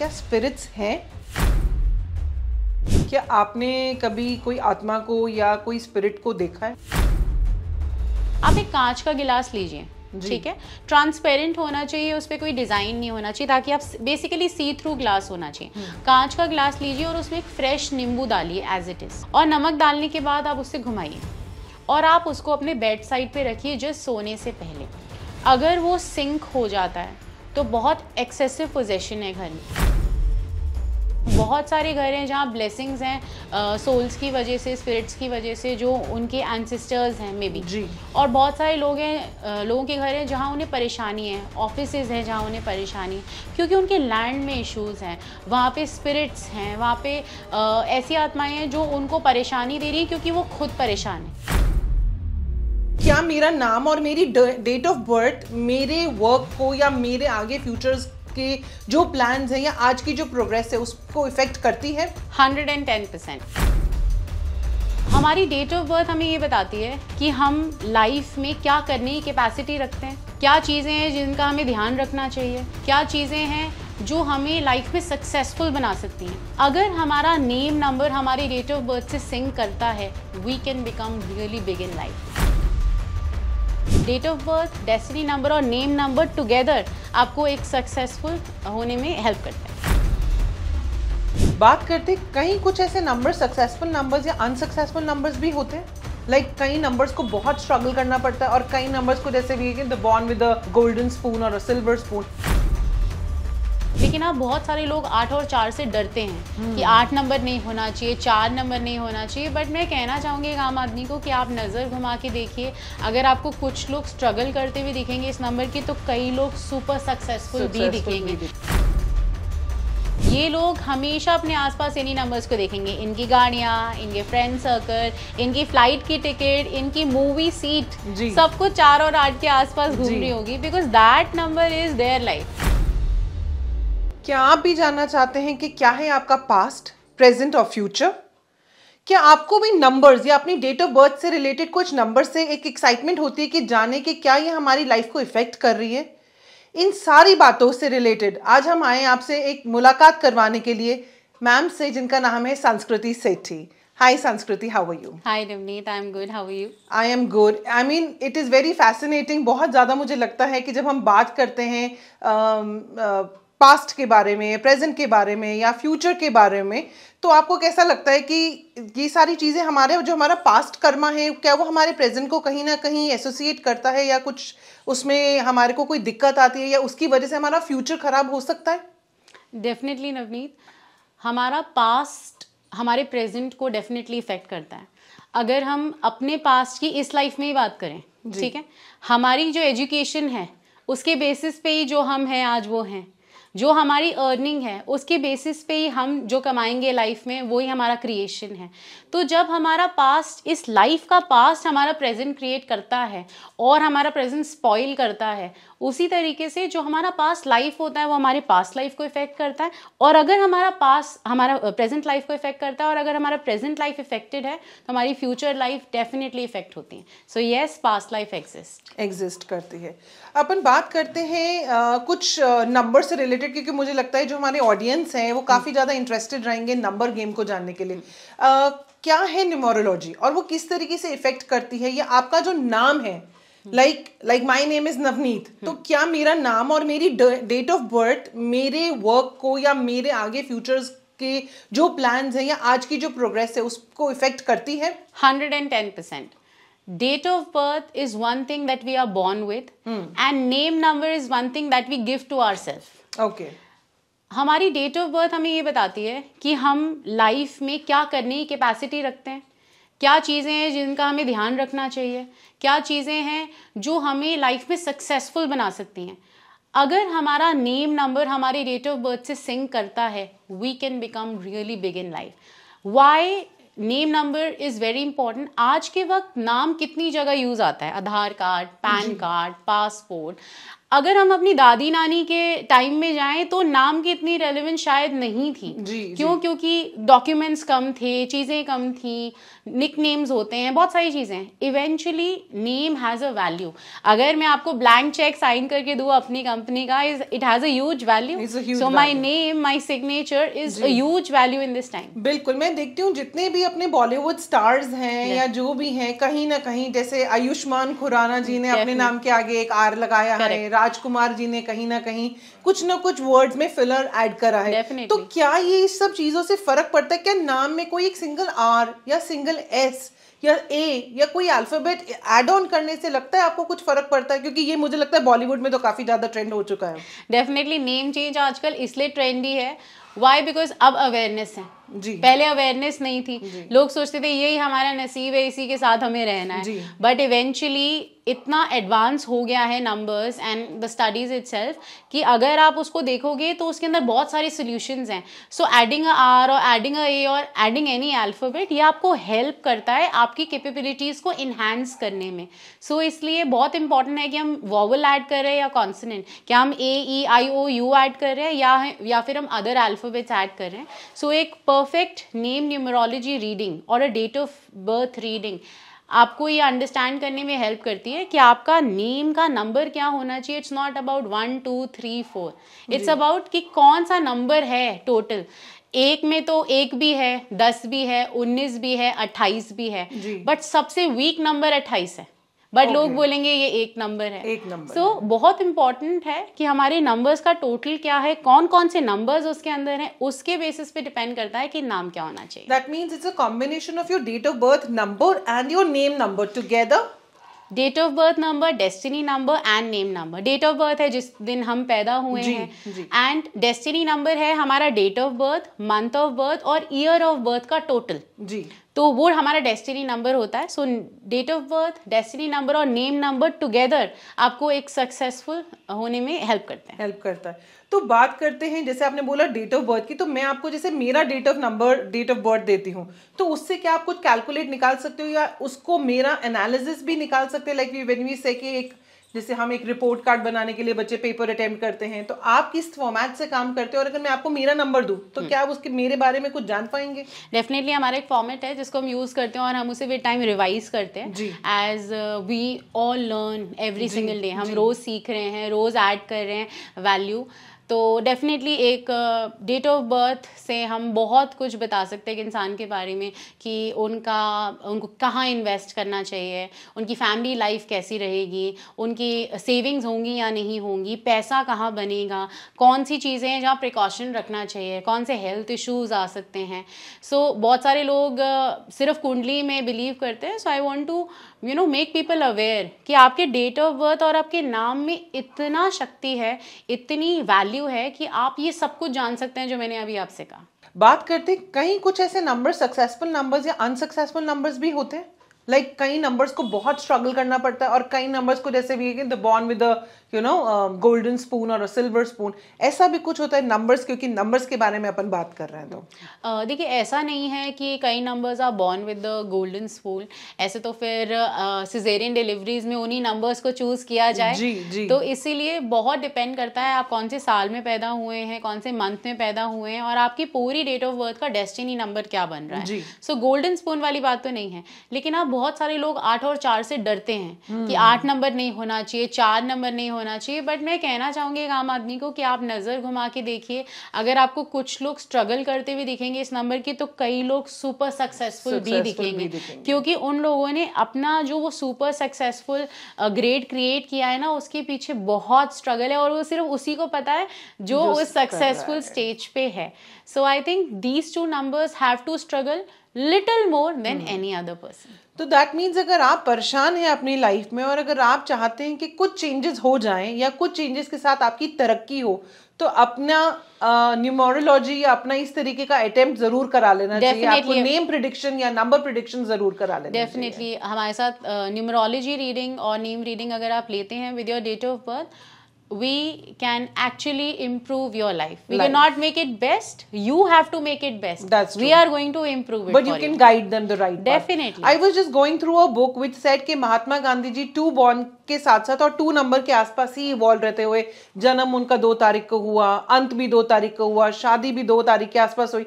क्या स्पिरिट्स हैं क्या आपने कभी कोई आत्मा को या कोई स्पिरिट को देखा है आप एक कांच का गिलास लीजिए ठीक है ट्रांसपेरेंट होना चाहिए उस पर कोई डिज़ाइन नहीं होना चाहिए ताकि आप बेसिकली सी थ्रू ग्लास होना चाहिए हम्म। कांच का ग्लास लीजिए और उसमें एक फ्रेश नींबू डालिए एज इट इज़ और नमक डालने के बाद आप उसे घुमाइए और आप उसको अपने बेड साइड पे रखिए जस्ट सोने से पहले अगर वो सिंक हो जाता है तो बहुत एक्सेसिव पोजेशन है घर में बहुत सारे घर हैं जहाँ ब्लेसिंग्स हैं सोल्स की वजह से स्पिरिट्स की वजह से जो उनके एनसिस्टर्स हैं मे बी जी और बहुत सारे लोग हैं लोगों के घर हैं जहाँ उन्हें परेशानी है ऑफिस हैं जहाँ उन्हें परेशानी है क्योंकि उनके लैंड में इश्यूज़ हैं वहाँ पे स्पिरिट्स हैं वहाँ पे ऐसी आत्माएं हैं जो उनको परेशानी दे रही हैं क्योंकि वो खुद परेशान हैं क्या मेरा नाम और मेरी डेट ऑफ बर्थ मेरे वर्क को या मेरे आगे फ्यूचर्स के जो प्लान हैं या आज की जो प्रोग्रेस है उसको इफेक्ट करती है हंड्रेड एंड टेन परसेंट हमारी डेट ऑफ बर्थ हमें ये बताती है कि हम लाइफ में क्या करने की कैपेसिटी रखते हैं क्या चीज़ें हैं जिनका हमें ध्यान रखना चाहिए क्या चीज़ें हैं जो हमें लाइफ में सक्सेसफुल बना सकती हैं अगर हमारा नेम नंबर हमारी डेट ऑफ बर्थ से सिंक करता है we can become really big in life date of birth destiny number और नेम नंबर टुगेदर आपको एक सक्सेसफुल होने में हेल्प करता है बात करते कहीं कुछ ऐसे नंबर सक्सेसफुल नंबर्स या अनसक्सेसफुल नंबर्स भी होते हैं लाइक like, कई नंबर्स को बहुत स्ट्रगल करना पड़ता है और कई नंबर्स को जैसे भी the born with a golden spoon और अ सिल्वर स्पून लेकिन आप हाँ, बहुत सारे लोग आठ और चार से डरते हैं हम्म। कि आठ नंबर नहीं होना चाहिए चार नंबर नहीं होना चाहिए बट मैं कहना चाहूँगी एक आम आदमी को कि आप नज़र घुमा के देखिए अगर आपको कुछ लोग स्ट्रगल करते हुए दिखेंगे इस नंबर की तो कई लोग सुपर सक्सेसफुल भी दिखेंगे ये लोग हमेशा अपने आसपास इन्हीं नंबर्स को देखेंगे इनकी गाड़ियाँ इनके फ्रेंड सर्कल इनकी फ्लाइट की टिकट इनकी मूवी सीट सब कुछ चार और आठ के आसपास घूम रही होगी because that number is there life क्या आप भी जानना चाहते हैं कि क्या है आपका पास्ट प्रेजेंट और फ्यूचर क्या आपको भी नंबर्स या अपनी डेट ऑफ बर्थ से रिलेटेड कुछ नंबर से एक एक्साइटमेंट होती है कि जाने के क्या ये हमारी लाइफ को इफेक्ट कर रही है इन सारी बातों से रिलेटेड आज हम आए आपसे एक मुलाकात करवाने के लिए मैम से जिनका नाम है Sanskriti Sethi Sanskriti how are you hi Hi I am good how are you I am good I mean it is very fascinating बहुत ज़्यादा मुझे लगता है कि जब हम बात करते हैं पास्ट के बारे में प्रेजेंट के बारे में या फ्यूचर के बारे में तो आपको कैसा लगता है कि ये सारी चीज़ें हमारे जो हमारा पास्ट कर्मा है क्या वो हमारे प्रेजेंट को कहीं ना कहीं एसोसिएट करता है या कुछ उसमें हमारे को कोई दिक्कत आती है या उसकी वजह से हमारा फ्यूचर ख़राब हो सकता है डेफिनेटली नवनीत हमारा पास्ट हमारे प्रेजेंट को डेफिनेटली इफेक्ट करता है अगर हम अपने पास्ट की इस लाइफ में ही बात करें ठीक है हमारी जो एजुकेशन है उसके बेसिस पे ही जो हम हैं आज वो हैं जो हमारी अर्निंग है उसके बेसिस पे ही हम जो कमाएंगे लाइफ में वही हमारा क्रिएशन है तो जब हमारा पास्ट इस लाइफ का पास्ट हमारा प्रेजेंट क्रिएट करता है और हमारा प्रेजेंट स्पॉइल करता है उसी तरीके से जो हमारा पास्ट लाइफ होता है वो हमारे पास्ट लाइफ को इफेक्ट करता है और अगर हमारा पास हमारा प्रेजेंट लाइफ को इफेक्ट करता है और अगर हमारा प्रेजेंट लाइफ इफेक्टेड है तो हमारी फ्यूचर लाइफ डेफिनेटली इफेक्ट होती है so yes past life exist exist करती है अपन बात करते हैं आ, कुछ नंबर से रिलेटेड रिलेटेड क्योंकि मुझे लगता है जो हमारे ऑडियंस हैं वो काफ़ी ज़्यादा इंटरेस्टेड रहेंगे नंबर गेम को जानने के लिए uh, क्या है न्यूमोरोलॉजी और वो किस तरीके से इफेक्ट करती है या आपका जो नाम है like like my name is Navneet तो हम्म। क्या मेरा नाम और मेरी डेट ऑफ बर्थ मेरे वर्क को या मेरे आगे फ्यूचर्स के जो प्लान है या आज की जो प्रोग्रेस है उसको इफेक्ट करती है hundred and ten percent date of birth is one thing that we are born with and name number is one thing that we give to our self okay हमारी डेट ऑफ बर्थ हमें ये बताती है कि हम life में क्या करने की कैपेसिटी रखते हैं क्या चीज़ें हैं जिनका हमें ध्यान रखना चाहिए क्या चीज़ें हैं जो हमें लाइफ में सक्सेसफुल बना सकती हैं अगर हमारा नेम नंबर हमारे डेट ऑफ बर्थ से सिंक करता है we can become really big in life why name number is very important आज के वक्त नाम कितनी जगह यूज़ आता है Aadhaar card PAN card passport अगर हम अपनी दादी नानी के टाइम में जाएं तो नाम की इतनी रेलिवेंस शायद नहीं थी जी, क्यों जी. क्योंकि डॉक्यूमेंट्स कम थे चीज़ें कम थी निक नेम्स होते हैं बहुत सारी चीज़ें हैं eventually name has a value अगर मैं आपको ब्लैंक चेक साइन करके दूँ अपनी कंपनी का is it has a value so my name my signature is a value in this time बिल्कुल मैं देखती हूँ जितने भी अपने बॉलीवुड स्टार्स हैं या जो भी हैं कहीं ना कहीं जैसे आयुष्मान खुराना जी ने अपने नाम के आगे एक आर लगाया है राजकुमार जी ने कहीं ना कहीं कुछ ना कुछ वर्ड्स में फिलर ऐड करा है Definitely. तो क्या ये इस सब चीज़ों से फर्क पड़ता है क्या नाम में कोई एक सिंगल आर या सिंगल एस या ए या कोई अल्फाबेट एड ऑन करने से लगता है आपको कुछ फर्क पड़ता है क्योंकि ये मुझे लगता है बॉलीवुड में तो काफ़ी ज़्यादा ट्रेंड हो चुका है डेफिनेटली नेम चेंज आजकल इसलिए ट्रेंडी है वाई बिकॉज अब अवेयरनेस है पहले अवेयरनेस नहीं थी लोग सोचते थे यही हमारा नसीब है इसी के साथ हमें रहना है बट इवेंचुअली इतना एडवांस हो गया है numbers and the studies it कि अगर आप उसको देखोगे तो उसके अंदर बहुत सारे सोल्यूशन हैं सो एडिंग अ आर और एडिंग अ ए और एडिंग एनी अल्फ़ाबेट ये आपको हेल्प करता है आपकी कैपेबिलिटीज़ को इन्हांस करने में सो so, इसलिए बहुत इंपॉर्टेंट है कि हम वॉवल ऐड कर रहे हैं या कॉन्सनेंट क्या हम ए ई आई ओ यू ऐड कर रहे हैं या या फिर हम अदर अल्फ़ाबेट्स ऐड कर रहे हैं सो so, एक पर परफेक्ट नेम न्यूमरोलॉजी रीडिंग और uh date of birth reading आपको ये अंडरस्टैंड करने में हेल्प करती है कि आपका नेम का नंबर क्या होना चाहिए it's not about one two three four it's about कि कौन सा नंबर है टोटल एक में तो एक भी है दस भी है उन्नीस भी है अट्ठाईस भी है बट सबसे वीक नंबर अट्ठाईस है बट okay. लोग बोलेंगे ये एक नंबर है एक नंबर सो so, बहुत इंपॉर्टेंट है कि हमारे नंबर्स का टोटल क्या है कौन कौन से नंबर्स उसके अंदर हैं उसके बेसिस पे डिपेंड करता है कि नाम क्या होना चाहिए that means it's a combination of your date of birth number and your name number together date of birth number destiny number and name number date of birth है जिस दिन हम पैदा हुए हैं एंड डेस्टिनी नंबर है हमारा date of birth month of birth और ईयर ऑफ बर्थ का टोटल जी तो वो हमारा डेस्टिनी नंबर होता है so date of birth destiny number और नेम नंबर टुगेदर आपको एक सक्सेसफुल होने में हेल्प करते हैं हेल्प करता है तो बात करते हैं जैसे आपने बोला डेट ऑफ बर्थ की तो मैं आपको जैसे मेरा date of number date of birth देती हूँ तो उससे क्या आप कुछ कैलकुलेट निकाल सकते हो या उसको मेरा एनालिसिस भी निकाल सकते हैं लाइक वी वेन वी से कि एक जैसे हम एक रिपोर्ट कार्ड बनाने के लिए बच्चे पेपर अटेम्प्ट करते हैं तो आप किस फॉर्मेट से काम करते हो और अगर मैं आपको मेरा नंबर दूँ तो हम्म। क्या आप उसके मेरे बारे में कुछ जान पाएंगे डेफिनेटली हमारा एक फॉर्मेट है जिसको हम यूज़ करते हैं और हम उसे विद टाइम रिवाइज करते हैं as we all learn every single day हम रोज़ सीख रहे हैं रोज़ ऐड कर रहे हैं वैल्यू तो डेफिनेटली एक डेट ऑफ बर्थ से हम बहुत कुछ बता सकते हैं कि इंसान के बारे में कि उनका उनको कहाँ इन्वेस्ट करना चाहिए उनकी फैमिली लाइफ कैसी रहेगी उनकी सेविंग्स होंगी या नहीं होंगी पैसा कहाँ बनेगा कौन सी चीज़ें हैं जहाँ प्रिकॉशन रखना चाहिए कौन से हेल्थ इश्यूज़ आ सकते हैं सो so, बहुत सारे लोग uh, सिर्फ कुंडली में बिलीव करते हैं so I want to you know make people aware कि आपके डेट ऑफ बर्थ और आपके नाम में इतना शक्ति है इतनी वैल्यू है कि आप ये सब कुछ जान सकते हैं जो मैंने अभी आपसे कहा बात करते कहीं कुछ ऐसे नंबर सक्सेसफुल नंबर्स या अनसक्सेसफुल नंबर्स भी होते हैं लाइक like, कई नंबर्स को बहुत स्ट्रगल करना पड़ता है और कई नंबर्स को जैसे भी है the born with you know golden spoon और सिल्वर स्पून ऐसा भी कुछ होता है नंबर्स क्योंकि नंबर्स के बारे में अपन बात कर रहे हैं तो uh, देखिए ऐसा नहीं है कि कई numbers are born with the golden spoon ऐसे तो फिर सिजेरियन uh, डिलीवरीज में उन्हीं नंबर्स को चूज किया जाए जी, जी. तो इसीलिए बहुत डिपेंड करता है आप कौन से साल में पैदा हुए हैं कौन से मंथ में पैदा हुए हैं और आपकी पूरी डेट ऑफ बर्थ का डेस्टिनी नंबर क्या बन रहा है सो गोल्डन स्पून वाली बात तो नहीं है लेकिन आप बहुत सारे लोग आठ और चार से डरते हैं हम्म। कि आठ नंबर नहीं होना चाहिए चार नंबर नहीं होना चाहिए बट मैं कहना चाहूंगी एक आम आदमी को कि आप नज़र घुमा के देखिए अगर आपको कुछ लोग स्ट्रगल करते हुए दिखेंगे इस नंबर की तो कई लोग सुपर सक्सेसफुल भी दिखेंगे क्योंकि उन लोगों ने अपना जो वो सुपर सक्सेसफुल ग्रेड क्रिएट किया है ना उसके पीछे बहुत स्ट्रगल है और वो सिर्फ उसी को पता है जो, जो उस सक्सेसफुल स्टेज पे है so I think these two numbers have to struggle little more than any other person तो दैट मीन्स अगर आप परेशान हैं अपनी लाइफ में और अगर आप चाहते हैं कि कुछ चेंजेस हो जाएं या कुछ चेंजेस के साथ आपकी तरक्की हो तो अपना न्यूमोरोलॉजी uh, या अपना इस तरीके का अटेम्प्ट जरूर करा लेना Definitely. चाहिए आपको नेम प्रिडिक्शन या नंबर प्रिडिक्शन जरूर करा लेना डेफिनेटली हमारे साथ न्यूमरोलॉजी रीडिंग और नेम रीडिंग अगर आप लेते हैं with your date of birth we can actually improve your life. We life. cannot make it best. You have to make it best. That's true. We are going to improve it. But you can you. guide them the right Definitely. Path. I was just going through a book which said कि Mahatma Gandhi ji to born के साथ साथ और to number के आसपास ही evolve रहते हुए जन्म उनका दो तारीख को हुआ अंत भी दो तारीख को हुआ शादी भी दो तारीख के आसपास हुई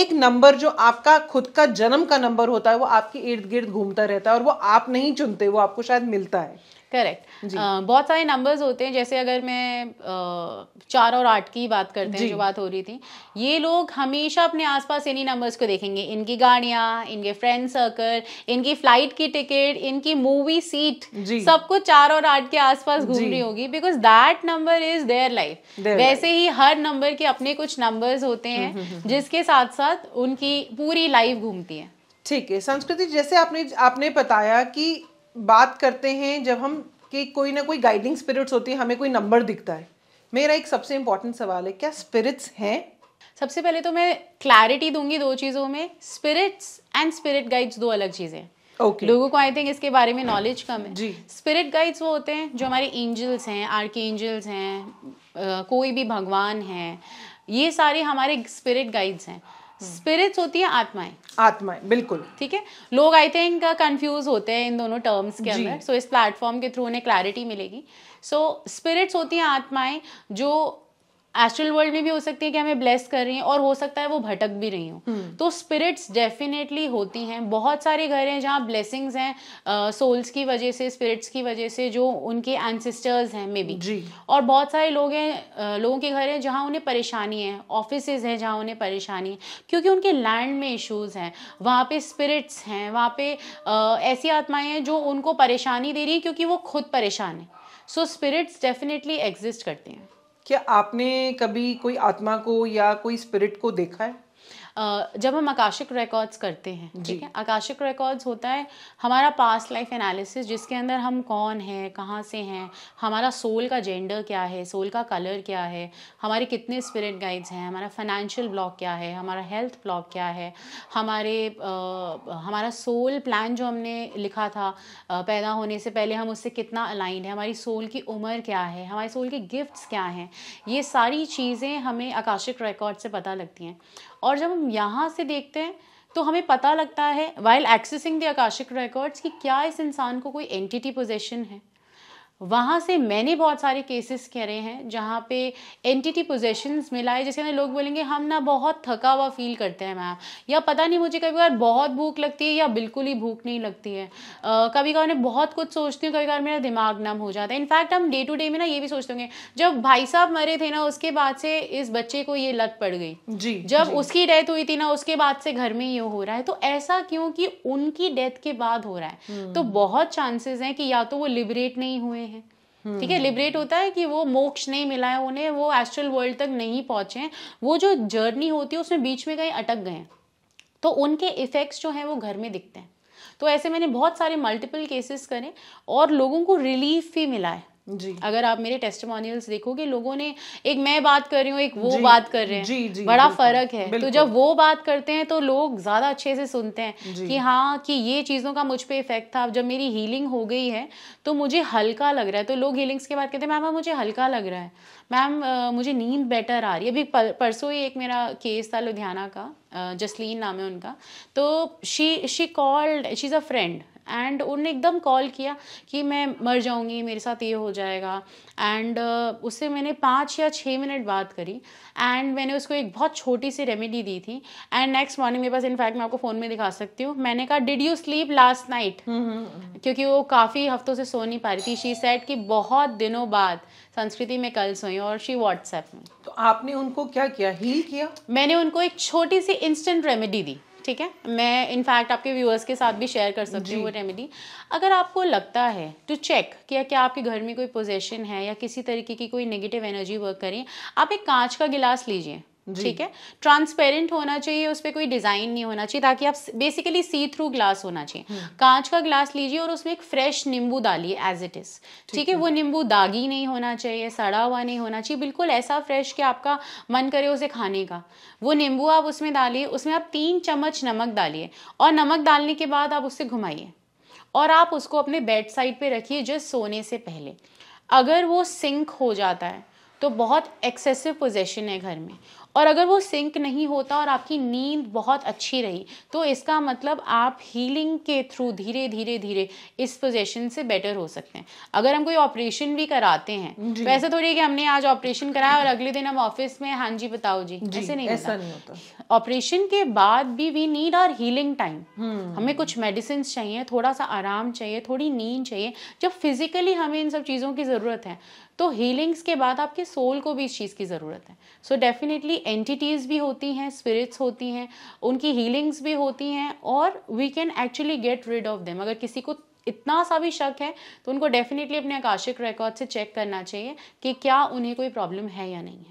एक नंबर जो आपका खुद का जन्म का नंबर होता है वो आपके इर्द गिर्द घूमता रहता है और वो आप नहीं चुनते वो आपको शायद मिलता है करेक्ट uh, बहुत सारे नंबर्स होते हैं जैसे अगर मैं uh, चार और आठ की बात करते हैं जो बात हो रही थी ये लोग हमेशा अपने आसपास इन्हीं नंबर्स को देखेंगे इनकी गाड़ियाँ इनके फ्रेंड सर्कल इनकी फ्लाइट की टिकट इनकी मूवी सीट सब कुछ चार और आठ के आसपास घूम रही होगी because that number is there life वैसे ही हर नंबर के अपने कुछ नंबर्स होते हम्म, हैं हम्म, हम्म, जिसके साथ साथ उनकी पूरी लाइफ घूमती है ठीक है संस्कृति जैसे आपने आपने बताया कि बात करते हैं जब हम कि कोई ना कोई गाइडिंग स्पिरिट्स होती है हमें कोई नंबर दिखता है मेरा एक सबसे इंपॉर्टेंट सवाल है क्या स्पिरिट्स हैं सबसे पहले तो मैं क्लैरिटी दूंगी दो चीज़ों में स्पिरिट्स एंड स्पिरिट गाइड्स दो अलग चीज़ें हैं okay. लोगों को आई थिंक इसके बारे में नॉलेज कम है स्पिरिट गाइड्स वो होते हैं जो हमारे एंजल्स हैं आर्क एंजल्स हैं कोई भी भगवान है ये सारे हमारे स्पिरिट गाइड्स हैं स्पिरिट्स होती है आत्माएं आत्माएं बिल्कुल ठीक है लोग आई थिंक कंफ्यूज होते हैं इन दोनों टर्म्स के अंदर सो so, इस प्लेटफॉर्म के थ्रू उन्हें क्लैरिटी मिलेगी सो so, स्पिरिट्स होती हैं आत्माएं जो एस्ट्रल वर्ल्ड में भी हो सकती है कि हमें ब्लेस कर रही हैं और हो सकता है वो भटक भी रही हूँ हम्म। तो स्पिरिट्स डेफिनेटली होती हैं बहुत सारे घर हैं जहाँ ब्लेसिंग्स हैं सोल्स की वजह से स्पिरिट्स की वजह से जो उनके एनसिस्टर्स हैं मे बी और बहुत सारे लोग हैं लोगों के घर हैं जहाँ उन्हें परेशानी है ऑफिस हैं जहाँ उन्हें परेशानी है क्योंकि उनके लैंड में इशूज़ हैं वहाँ पर स्पिरिट्स हैं वहाँ पे ऐसी आत्माएँ हैं जो उनको परेशानी दे रही हैं क्योंकि वो खुद परेशान है सो स्पिरिट्स डेफिनेटली एग्जिस्ट करते हैं क्या आपने कभी कोई आत्मा को या कोई स्पिरिट को देखा है जब हम आकाशिक रिकॉर्ड्स करते हैं ठीक है आकाशिक रिकॉर्ड्स होता है हमारा पास्ट लाइफ एनालिसिस जिसके अंदर हम कौन हैं कहाँ से हैं हमारा सोल का जेंडर क्या है सोल का कलर क्या है हमारे कितने स्पिरिट गाइड्स हैं हमारा फाइनेंशियल ब्लॉक क्या है हमारा हेल्थ ब्लॉक क्या है हमारे आ, हमारा सोल प्लान जो हमने लिखा था पैदा होने से पहले हम उससे कितना अलाइंड है हमारी सोल की उम्र क्या है हमारे सोल के गिफ्ट्स क्या हैं ये सारी चीज़ें हमें आकाशिक रिकॉर्ड से पता लगती हैं और जब हम हम यहाँ से देखते हैं तो हमें पता लगता है while accessing the Akashic records कि क्या इस इंसान को कोई एंटिटी पोजेशन है वहाँ से मैंने बहुत सारे केसेस करे हैं जहाँ पे एंटिटी पोजेशंस मिला है जैसे ना लोग बोलेंगे हम ना बहुत थका हुआ फील करते हैं मैम या पता नहीं मुझे कभी बार बहुत भूख लगती है या बिल्कुल ही भूख नहीं लगती है आ, कभी कभार मैं बहुत कुछ सोचती हूँ कभी कभार मेरा दिमाग नम हो जाता है इनफैक्ट हम डे टू डे में ना ये भी सोचते होंगे जब भाई साहब मरे थे ना उसके बाद से इस बच्चे को ये लत पड़ गई जी जब जी. उसकी डेथ हुई थी ना उसके बाद से घर में ये हो रहा है तो ऐसा क्यों कि उनकी डेथ के बाद हो रहा है हम्म। तो बहुत चांसेस हैं कि या तो वो लिबरेट नहीं हुए ठीक है लिबरेट होता है कि वो मोक्ष नहीं मिला है उन्हें वो एस्ट्रल वर्ल्ड तक नहीं पहुंचे वो जो जर्नी होती है उसमें बीच में कहीं अटक गए तो उनके इफेक्ट्स जो हैं वो घर में दिखते हैं तो ऐसे मैंने बहुत सारे मल्टीपल केसेस करे और लोगों को रिलीफ भी मिला है जी अगर आप मेरे टेस्टमोनियल्स देखोगे लोगों ने एक मैं बात कर रही हूँ एक वो जी, बात कर रहे हैं जी, जी, बड़ा फर्क है तो जब वो बात करते हैं तो लोग ज़्यादा अच्छे से सुनते हैं कि हाँ कि ये चीज़ों का मुझ पर इफेक्ट था अब जब मेरी हीलिंग हो गई है तो मुझे हल्का लग रहा है तो लोग हीलिंग्स के बाद कहते हैं मैम मुझे हल्का लग रहा है मैम मुझे नींद बेटर आ रही है अभी परसों ही एक मेरा केस था लुधियाना का जसलीन नाम है उनका तो she she called she is a friend and उनने एकदम कॉल किया कि मैं मर जाऊँगी मेरे साथ ये हो जाएगा एंड uh, उससे मैंने पाँच या छः मिनट बात करी एंड मैंने उसको एक बहुत छोटी सी रेमेडी दी थी एंड नेक्स्ट मॉर्निंग मेरे पास इनफैक्ट मैं आपको फ़ोन में दिखा सकती हूँ मैंने कहा did you sleep last night क्योंकि वो काफ़ी हफ्तों से सो नहीं पा रही थी शी सेट कि बहुत दिनों बाद संस्कृति में कल सोई और शी व्हाट्सएप में तो आपने उनको क्या किया हील किया मैंने उनको एक छोटी सी इंस्टेंट रेमेडी दी ठीक है मैं इनफैक्ट आपके व्यूअर्स के साथ भी शेयर कर सकती हूँ वो रेमेडी अगर आपको लगता है टू चेक कि क्या आपके घर में कोई पोजेशन है या किसी तरीके की कोई नेगेटिव एनर्जी वर्क करें आप एक कांच का गिलास लीजिए ठीक है ट्रांसपेरेंट होना चाहिए उस पर कोई डिजाइन नहीं होना चाहिए ताकि आप बेसिकली सी थ्रू ग्लास होना चाहिए हम्म। कांच का ग्लास लीजिए और उसमें एक फ्रेश नींबू डालिए एज इट इज ठीक है वो नींबू दागी नहीं होना चाहिए सड़ा हुआ नहीं होना चाहिए बिल्कुल ऐसा फ्रेश कि आपका मन करे उसे खाने का वो नींबू आप उसमें डालिए उसमें आप तीन चम्मच नमक डालिए और नमक डालने के बाद आप उससे घुमाइए और आप उसको अपने बेड साइड पर रखिए जस्ट सोने से पहले अगर वो सिंक हो जाता है तो बहुत एक्सेसिव पोजेशन है घर में और अगर वो सिंक नहीं होता और आपकी नींद बहुत अच्छी रही तो इसका मतलब आप हीलिंग के थ्रू धीरे धीरे धीरे इस पोजिशन से बेटर हो सकते हैं अगर हम कोई ऑपरेशन भी कराते हैं तो ऐसा थोड़ी है कि हमने आज ऑपरेशन कराया और अगले दिन हम ऑफिस में हाँ जी बताओ जी, जी ऐसे नहीं ऐसा नहीं होता ऑपरेशन के बाद भी we need our healing time हमें कुछ मेडिसिन चाहिए थोड़ा सा आराम चाहिए थोड़ी नींद चाहिए जब फिजिकली हमें इन सब चीज़ों की ज़रूरत है तो हीलिंग्स के बाद आपके सोल को भी इस चीज़ की ज़रूरत है सो डेफिनेटली एंटिटीज़ भी होती हैं स्पिरिट्स होती हैं उनकी हीलिंग्स भी होती हैं और we can actually get rid of them अगर किसी को इतना सा भी शक है तो उनको डेफिनेटली अपने आकाशिक रिकॉर्ड से चेक करना चाहिए कि क्या उन्हें कोई प्रॉब्लम है या नहीं है